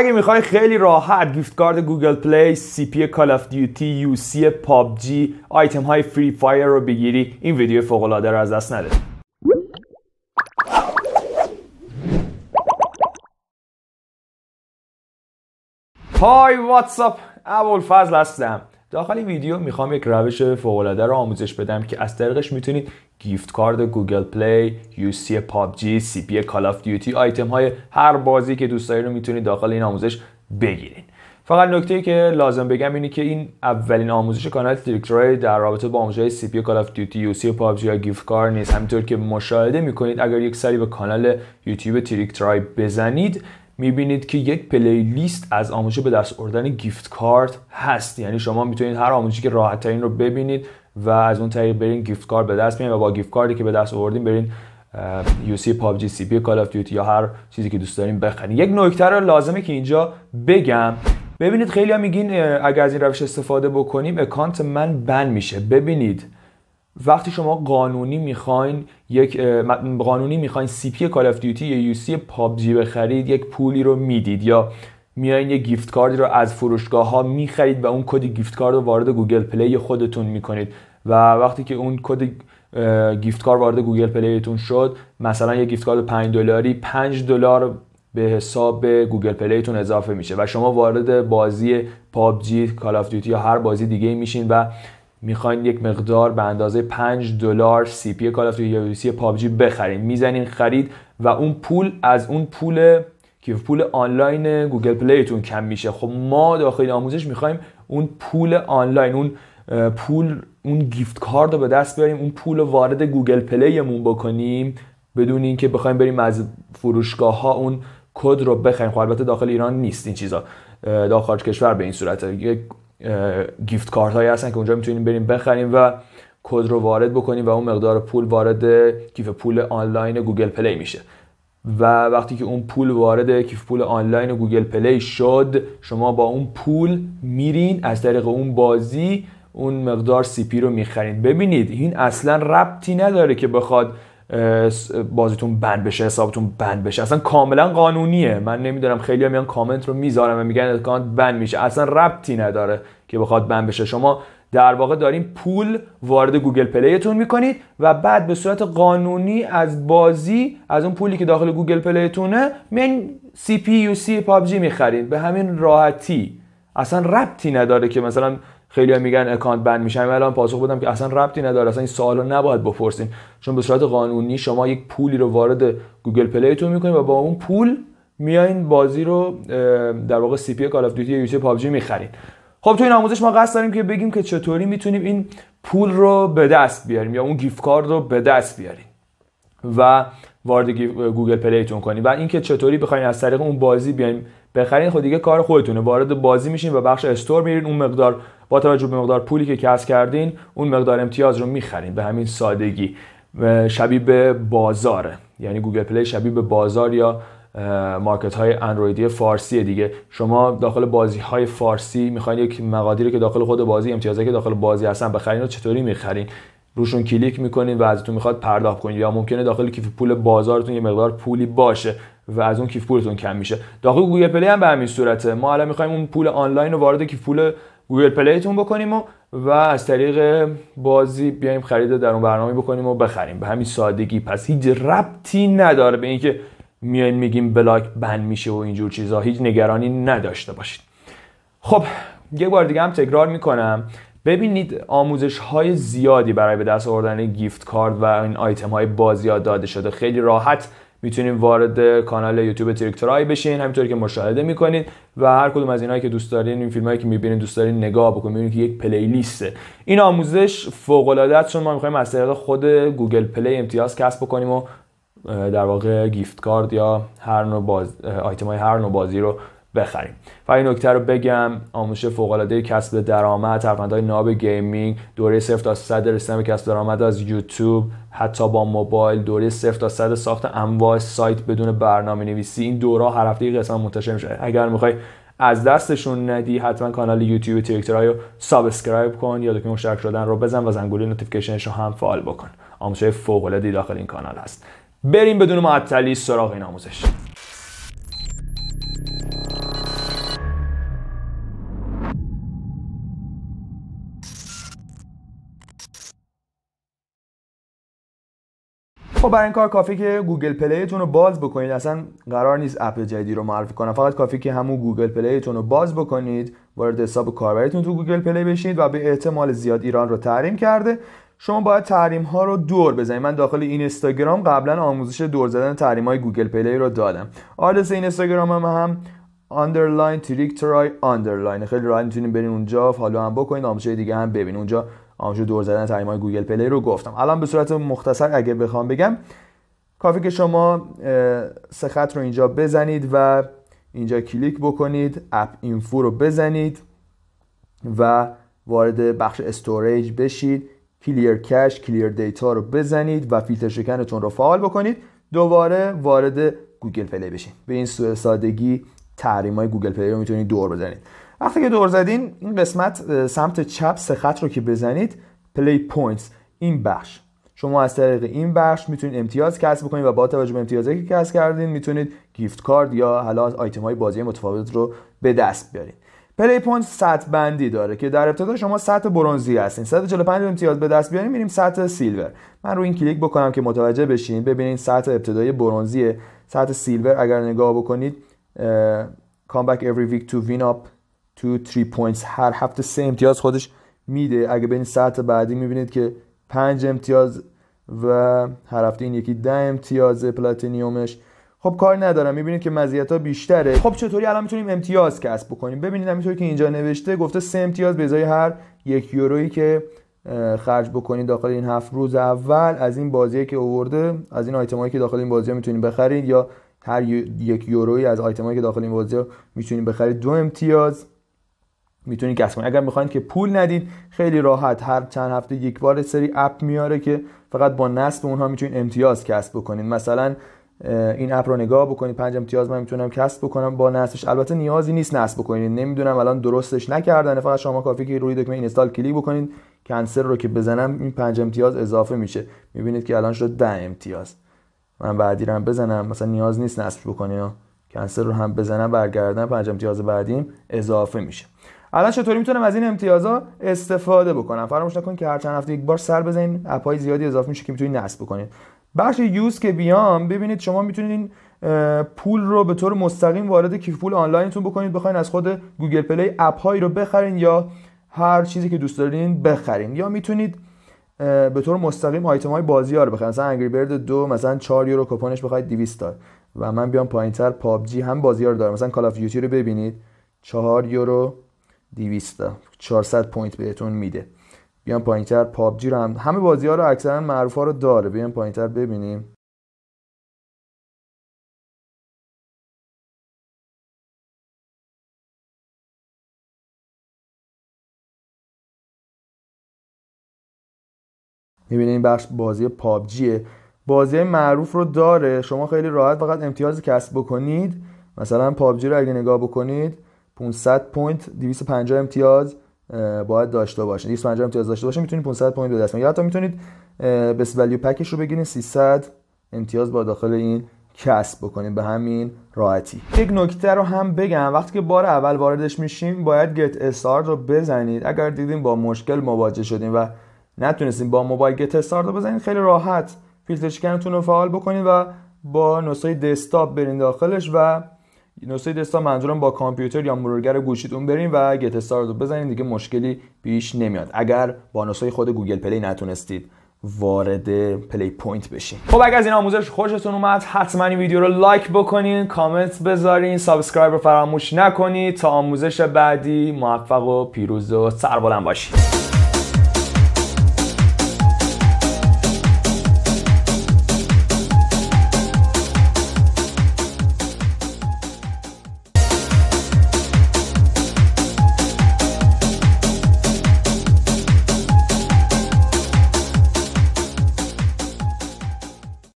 اگه میخوای خیلی راحت گیفت کارت گوگل پلی، سی پی کال اف دیوتی، یو سی پاب جی، آیتم های فری فایر رو بگیری، این ویدیو فوق العاده رو از دست نده. های واتساپ، اول فضل هستم. داخل این ویدیو میخوام یک روش العاده رو آموزش بدم که از طریقش میتونید گیفت کارد گوگل پلی، یو سی جی، سی پی کال آف دیوتی آیتم های هر بازی که دوست دارید رو میتونید داخل این آموزش بگیرید فقط نکته ای که لازم بگم اینه که این اولین آموزش کانال تریکترای در رابطه با آموزش سی پی کال اف دیوتی یو سی جی یا گیفت کار نیست همینطور که مشاهده میکنید اگر یک سری به کانال یوتیوب تریکترای بزنید میبینید که یک پلی لیست از آموزش به دست آوردن گیفت کارت هست یعنی شما میتونید هر آموزشی که راحت ترین رو ببینید و از اون طریق برین گیفت کارت به دست بیارید و با گیفت کارتی که به دست آوردین برین یو سی پاب جی سی پی کال اف دیوتی یا هر چیزی که دوست دارین بخرین یک نکته رو لازمه که اینجا بگم ببینید خیلی ها میگین اگر از این روش استفاده بکنیم اکانت من بن میشه ببینید وقتی شما قانونی میخواین یک قانونی میخواین سی پی کال اف دیوتی یا یو سی پابجی بخرید یک پولی رو میدید یا میایین یک گیفت کاردی رو از فروشگاه ها میخرید و اون کد گیفت کارد رو وارد گوگل پلی خودتون میکنید و وقتی که اون کد گیفت کارد وارد گوگل پلیتون شد مثلا یک گیفت کارد 5 دلاری 5 دلار به حساب گوگل پلیتون اضافه میشه و شما وارد بازی پابجی کال اف دیوتی یا هر بازی دیگه میشین و میخواین یک مقدار به اندازه 5 دلار سی پی کال اف یا سی پابجی بخرین میزنین خرید و اون پول از اون پول که پول آنلاین گوگل پلیتون کم میشه خب ما داخل آموزش میخوایم اون پول آنلاین اون پول اون گیفت کارد رو به دست بیاریم اون پول رو وارد گوگل پلیمون بکنیم بدون اینکه بخوایم بریم از فروشگاه ها اون کد رو بخریم خب البته داخل ایران نیست این چیزا داخل کشور به این صورت گیفت کارت هایی هستن که اونجا میتونیم بریم بخریم و کد رو وارد بکنیم و اون مقدار پول وارد کیف پول آنلاین گوگل پلی میشه و وقتی که اون پول وارد کیف پول آنلاین گوگل پلی شد شما با اون پول میرین از طریق اون بازی اون مقدار سی پی رو میخرین ببینید این اصلا ربطی نداره که بخواد بازیتون بند بشه حسابتون بند بشه اصلا کاملا قانونیه من نمیدونم خیلی میان کامنت رو میذارم و میگن اکانت بند میشه اصلا ربطی نداره که بخواد بند بشه شما در واقع دارین پول وارد گوگل پلیتون میکنید و بعد به صورت قانونی از بازی از اون پولی که داخل گوگل پلیتونه من سی پی یو سی پابجی میخرید به همین راحتی اصلا ربطی نداره که مثلا خیلی میگن اکانت بند میشن ولی الان پاسخ بدم که اصلا ربطی نداره اصلا این سوالو نباید بپرسین چون به صورت قانونی شما یک پولی رو وارد گوگل پلیتون میکنین و با اون پول میایین بازی رو در واقع سی پی کال اف دیوتی یا پابجی میخرین خب تو این آموزش ما قصد داریم که بگیم که چطوری میتونیم این پول رو به دست بیاریم یا اون گیف کارد رو به دست بیاریم و وارد گوگل پلیتون کنیم و اینکه چطوری بخواین از طریق اون بازی بیایم بخرین خود خب دیگه کار خودتونه وارد بازی میشین و بخش استور میرین اون مقدار با توجه به مقدار پولی که کسب کردین اون مقدار امتیاز رو میخرین به همین سادگی شبیه به بازاره یعنی گوگل پلی شبیه به بازار یا مارکت های اندرویدی فارسی دیگه شما داخل بازی های فارسی میخواین یک مقادیری که داخل خود بازی امتیازی که داخل بازی هستن بخرین رو چطوری میخرین روشون کلیک میکنید و ازتون میخواد پرداخت کنید یا ممکنه داخل کیف پول بازارتون یه مقدار پولی باشه و از اون کیف پولتون کم میشه داخل گوگل پلی هم به همین صورته ما الان میخوایم اون پول آنلاین رو وارد کیف پول گوگل پلیتون بکنیم و و از طریق بازی بیایم خرید در اون برنامه بکنیم و بخریم به همین سادگی پس هیچ ربطی نداره به اینکه میایم میگیم بلاک بند میشه و اینجور چیزا هیچ نگرانی نداشته باشید خب یه بار دیگه هم تکرار میکنم ببینید آموزش های زیادی برای به دست آوردن گیفت کارد و این آیتم های ها داده شده خیلی راحت میتونید وارد کانال یوتیوب تریکتورای بشین همینطوری که مشاهده میکنید و هر کدوم از اینایی که دوست دارین این فیلمایی که میبینید دوست دارین نگاه بکنید که یک پلی این آموزش فوق العاده چون ما میخوایم از طریق خود گوگل پلی امتیاز کسب بکنیم و در واقع گیفت کارد یا هر نوع باز آیتم های هر نوع بازی رو بخریم و این نکته رو بگم آموزش فوق العاده کسب درآمد ترفندهای ناب گیمینگ دوره 0 تا 100 رسیدن کسب درآمد از یوتیوب حتی با موبایل دوره 0 تا 100 ساخت انواع سایت بدون برنامه نویسی این دوره هر هفته قسمت منتشر میشه اگر میخوای از دستشون ندی حتما کانال یوتیوب تیکترای رو سابسکرایب کن یا دکمه مشترک شدن رو بزن و زنگوله نوتیفیکیشنش رو هم فعال بکن آموزش فوق العاده داخل این کانال هست بریم بدون معطلی سراغ این آموزش خب برای این کار کافی که گوگل پلیتون رو باز بکنید اصلا قرار نیست اپ جدیدی رو معرفی کنم فقط کافی که همون گوگل پلیتون رو باز بکنید وارد حساب کاربریتون تو گوگل پلی بشید و به احتمال زیاد ایران رو تحریم کرده شما باید تحریم ها رو دور بزنید من داخل این اینستاگرام قبلا آموزش دور زدن تحریم های گوگل پلی رو دادم آدرس اینستاگرام هم هم underline trick underline خیلی راحت میتونید برین اونجا فالو هم بکنید آموزش دیگه هم ببینید اونجا آنجور دور زدن تحریم های گوگل پلی رو گفتم الان به صورت مختصر اگه بخوام بگم کافی که شما سه رو اینجا بزنید و اینجا کلیک بکنید اپ اینفو رو بزنید و وارد بخش استوریج بشید کلیر کش کلیر دیتا رو بزنید و فیلتر شکنتون رو فعال بکنید دوباره وارد گوگل پلی بشین به این سادگی تحریم های گوگل پلی رو میتونید دور بزنید وقتی که دور زدین این قسمت سمت چپ سه خط رو که بزنید پلی پوینتس این بخش شما از طریق این بخش میتونید امتیاز کسب بکنید و با توجه به امتیازی که کسب کردین میتونید گیفت کارد یا حالا آیتم های بازی متفاوت رو به دست بیارید پلی پوینت سطح بندی داره که در ابتدا شما سطح برونزی هستین 145 امتیاز به دست بیارین میریم سطح سیلور من رو این کلیک بکنم که متوجه بشین ببینین سطح ابتدای برونزیه سطح سیلور اگر نگاه بکنید کامبک every ویک to وین اپ تو 3 پوینتس هر هفته سه امتیاز خودش میده اگه بین ساعت بعدی میبینید که 5 امتیاز و هر هفته این یکی 10 امتیاز پلاتینیومش خب کار ندارم میبینید که مزیت ها بیشتره خب چطوری الان میتونیم امتیاز کسب بکنیم ببینید همینطوری که اینجا نوشته گفته سه امتیاز به ازای هر یک یورویی که خرج بکنید داخل این هفت روز اول از این بازی که اوورده از این آیتمایی که داخل این بازی ها میتونید بخرید یا هر یک یورویی از آیتمایی که داخل این بازی ها میتونید بخرید دو امتیاز میتونید کسب کنید اگر میخواین که پول ندید خیلی راحت هر چند هفته یک بار سری اپ میاره که فقط با نصب اونها میتونید امتیاز کسب بکنید مثلا این اپ رو نگاه بکنید پنج امتیاز من میتونم کسب بکنم با نصبش البته نیازی نیست نصب بکنید نمیدونم الان درستش نکردن فقط شما کافی که روی دکمه استال کلیک بکنید کنسل رو که بزنم این پنج امتیاز اضافه میشه میبینید که الان شد ده امتیاز من بعدی رو بزنم مثلا نیاز نیست نصب بکنید کنسل رو هم بزنم برگردم پنج امتیاز بعدیم اضافه میشه الان چطوری میتونم از این امتیازها استفاده بکنم فراموش نکنید که هر چند هفته یک بار سر بزنین اپای زیادی اضافه میشه که میتونید نصب بکنید بخش یوز که بیام ببینید شما میتونید پول رو به طور مستقیم وارد کیف پول آنلاینتون بکنید بخواین از خود گوگل پلی اپهایی رو بخرین یا هر چیزی که دوست دارین بخرین یا میتونید به طور مستقیم آیتم های بازی ها رو بخرین مثلا انگری برد دو مثلا 4 یورو کوپنش بخواید 200 تا و من بیام پایینتر پابجی هم بازی ها رو دارم مثلا کال اف دیوتی رو ببینید 4 یورو 200 400 پوینت بهتون میده بیام پایینتر پابجی رو هم همه بازی ها رو اکثرا معروف ها رو داره پایین پایینتر ببینیم میبینید این بخش بازی پابجیه بازی معروف رو داره شما خیلی راحت فقط امتیاز کسب بکنید مثلا پابجی رو اگه نگاه بکنید 500 پوینت 250 امتیاز باید داشته باشه 250 امتیاز داشته باشه میتونید 500 پوینت به دست یا حتی میتونید بس ولیو پکش رو بگیرید 300 امتیاز با داخل این کسب بکنید به همین راحتی یک نکته رو هم بگم وقتی که بار اول واردش میشیم باید گت استارت رو بزنید اگر دیدیم با مشکل مواجه شدیم و نتونستیم با موبایل گت استارت رو بزنید خیلی راحت فیلتر رو فعال بکنید و با نسخه دسکتاپ برین داخلش و نسخه دستا منظورم با کامپیوتر یا مرورگر گوشیتون اون برین و گت استارت رو بزنین دیگه مشکلی پیش نمیاد اگر با نسخه خود گوگل پلی نتونستید وارد پلی پوینت بشین خب اگر از این آموزش خوشتون اومد حتما این ویدیو رو لایک بکنین کامنت بذارین سابسکرایب رو فراموش نکنید تا آموزش بعدی موفق و پیروز و سربلند باشید